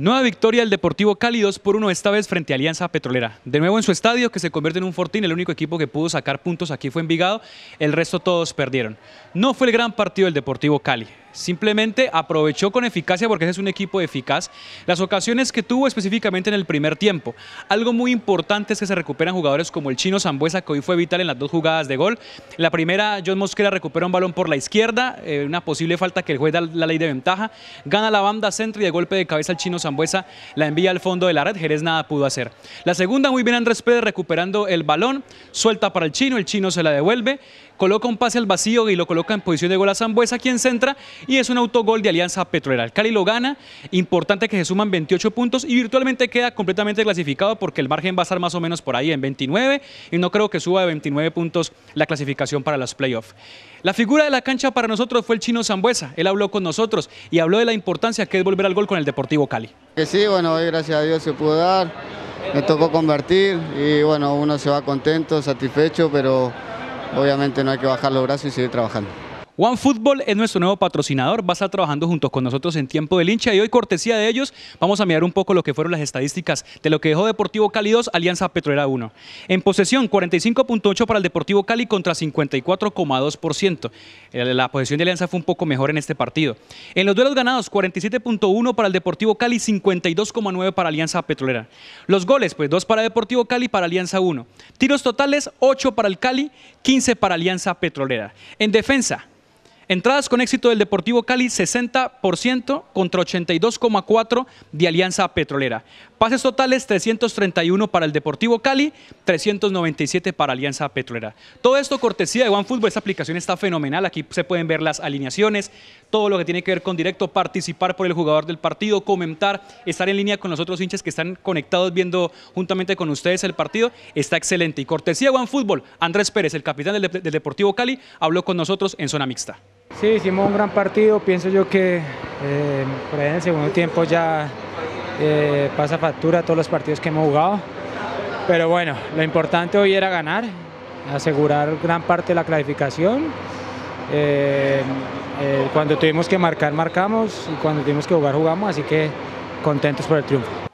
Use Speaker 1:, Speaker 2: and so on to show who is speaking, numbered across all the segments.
Speaker 1: Nueva victoria del Deportivo Cali 2 por 1, esta vez frente a Alianza Petrolera. De nuevo en su estadio, que se convierte en un fortín, el único equipo que pudo sacar puntos aquí fue Envigado, el resto todos perdieron. No fue el gran partido del Deportivo Cali. Simplemente aprovechó con eficacia, porque es un equipo eficaz, las ocasiones que tuvo específicamente en el primer tiempo. Algo muy importante es que se recuperan jugadores como el chino Zambuesa, que hoy fue vital en las dos jugadas de gol. La primera, John Mosquera recupera un balón por la izquierda, eh, una posible falta que el juez da la ley de ventaja. Gana la banda centro y de golpe de cabeza el chino Zambuesa la envía al fondo de la red. Jerez nada pudo hacer. La segunda, muy bien Andrés Pérez recuperando el balón, suelta para el chino, el chino se la devuelve coloca un pase al vacío y lo coloca en posición de gol a Zambuesa, quien centra y es un autogol de Alianza Petrolera. Cali lo gana, importante que se suman 28 puntos y virtualmente queda completamente clasificado porque el margen va a estar más o menos por ahí en 29 y no creo que suba de 29 puntos la clasificación para los playoffs. La figura de la cancha para nosotros fue el chino Zambuesa. Él habló con nosotros y habló de la importancia que es volver al gol con el Deportivo Cali. Que sí, bueno, hoy gracias a Dios se pudo dar, me tocó convertir y bueno, uno se va contento, satisfecho, pero obviamente no hay que bajar los brazos y seguir trabajando. OneFootball es nuestro nuevo patrocinador, va a estar trabajando junto con nosotros en tiempo del hincha y hoy, cortesía de ellos, vamos a mirar un poco lo que fueron las estadísticas de lo que dejó Deportivo Cali 2, Alianza Petrolera 1. En posesión, 45.8 para el Deportivo Cali contra 54,2%. Eh, la posesión de Alianza fue un poco mejor en este partido. En los duelos ganados, 47.1 para el Deportivo Cali, 52,9 para Alianza Petrolera. Los goles, pues 2 para Deportivo Cali, para Alianza 1. Tiros totales, 8 para el Cali, 15 para Alianza Petrolera. En defensa, Entradas con éxito del Deportivo Cali 60% contra 82,4% de Alianza Petrolera. Pases totales 331 para el Deportivo Cali, 397 para Alianza Petrolera. Todo esto cortesía de OneFootball, esta aplicación está fenomenal, aquí se pueden ver las alineaciones, todo lo que tiene que ver con directo, participar por el jugador del partido, comentar, estar en línea con los otros hinchas que están conectados viendo juntamente con ustedes el partido, está excelente. Y cortesía de OneFootball, Andrés Pérez, el capitán del Deportivo Cali, habló con nosotros en Zona Mixta. Sí, hicimos un gran partido, pienso yo que eh, por ahí en el segundo tiempo ya eh, pasa factura todos los partidos que hemos jugado, pero bueno, lo importante hoy era ganar, asegurar gran parte de la clasificación. Eh, cuando tuvimos que marcar, marcamos y cuando tuvimos que jugar, jugamos, así que contentos por el triunfo.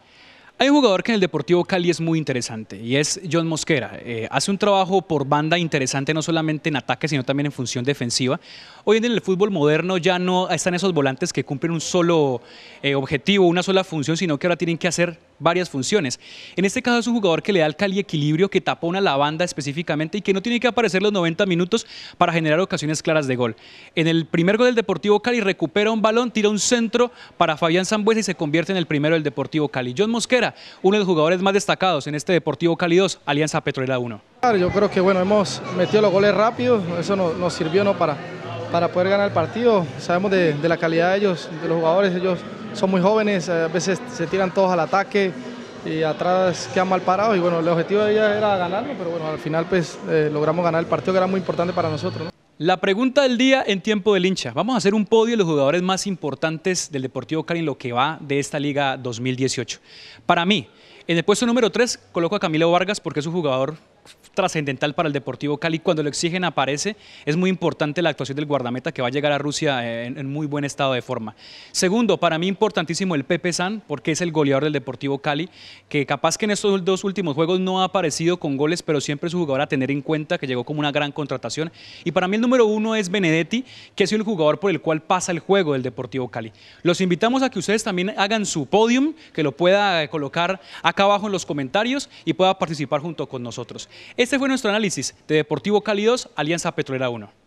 Speaker 1: Hay un jugador que en el Deportivo Cali es muy interesante y es John Mosquera. Eh, hace un trabajo por banda interesante no solamente en ataque, sino también en función defensiva. Hoy en el fútbol moderno ya no están esos volantes que cumplen un solo eh, objetivo, una sola función, sino que ahora tienen que hacer varias funciones. En este caso es un jugador que le da al cali equilibrio, que tapó una banda específicamente y que no tiene que aparecer los 90 minutos para generar ocasiones claras de gol. En el primer gol del Deportivo Cali recupera un balón, tira un centro para Fabián Zambuesa y se convierte en el primero del Deportivo Cali. John Mosquera, uno de los jugadores más destacados en este Deportivo Cali 2, Alianza Petrolera 1. Yo creo que bueno, hemos metido los goles rápidos, eso nos, sirvió ¿no? para, para poder ganar el partido. Sabemos de, de la calidad de ellos, de los jugadores, ellos son muy jóvenes, a veces se tiran todos al ataque y atrás quedan mal parados y bueno, el objetivo de ella era ganarlo, pero bueno, al final pues eh, logramos ganar el partido que era muy importante para nosotros. La pregunta del día en tiempo del hincha. Vamos a hacer un podio de los jugadores más importantes del Deportivo Cali en lo que va de esta Liga 2018. Para mí, en el puesto número 3 coloco a Camilo Vargas porque es un jugador trascendental para el Deportivo Cali. Cuando lo exigen aparece. Es muy importante la actuación del guardameta que va a llegar a Rusia eh, en, muy buen estado de forma. Segundo, para mí importantísimo el Pepe San, porque es el goleador del Deportivo Cali, que capaz que en estos dos últimos juegos no ha aparecido con goles, pero siempre es un jugador a tener en cuenta, que llegó como una gran contratación. Y para mí el número uno es Benedetti, que es el jugador por el cual pasa el juego del Deportivo Cali. Los invitamos a que ustedes también hagan su podium, que lo pueda colocar acá abajo en los comentarios y pueda participar junto con nosotros. Este fue nuestro análisis de Deportivo Cali 2, Alianza Petrolera 1.